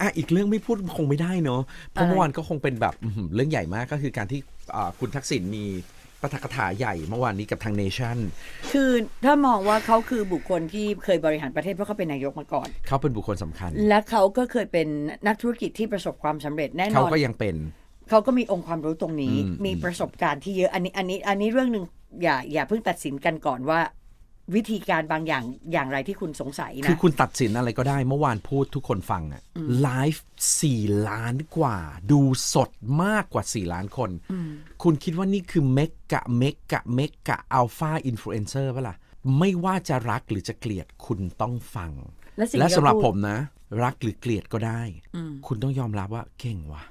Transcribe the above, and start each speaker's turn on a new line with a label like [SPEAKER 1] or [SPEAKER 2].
[SPEAKER 1] อ่ะอีกเรื่องไม่พูดคงไม่ได้เนาะเพราะเมื่อวานก็คงเป็นแบบเรื่องใหญ่มากก็คือการที่คุณทักษิณมีประทักถาใหญ่เมื่อวานนี้กับทางเนชั่น
[SPEAKER 2] คือถ้ามองว่าเขาคือบุคคลที่เคยบริหารประเทศเพราะเขาเป็นนายกมาก่อน
[SPEAKER 1] เขาเป็นบุคคลสำคัญ และ
[SPEAKER 2] เขาก็เคยเป็นนักธุรกิจที่ประสบความสำเร็จแน่นอน เขาก็ยังเป็น เขาก็มีองค์ความรู้ตรงนี้ มีประสบการณ์ที่เยอะ อันนี้อันนี้อันนี้เรื่องหนึ่งอย่าอย่าเพิ่งตัดสินกันก่อนว่าวิธีการบางอย่างอย่างไรที่คุณสงสัยนะคือคุ
[SPEAKER 1] ณตัดสินอะไรก็ได้ เมื่อวานพูดทุกคนฟังอะไลฟ์สี่ล้านกว่า ดูสดมากกว่าสี่ล้านคน คุณคิดว่านี่คือเมกกะเมกกะเมกะอัลฟาอินฟลูเอนเซอร์ปะล่ะไม่ว่าจะรักหรือจะเกลียดคุณต้องฟัง และสำหรับผมนะ รักหรือเกลียดก็ได้ คุณต้องยอมรับว่าเก่งว่ะ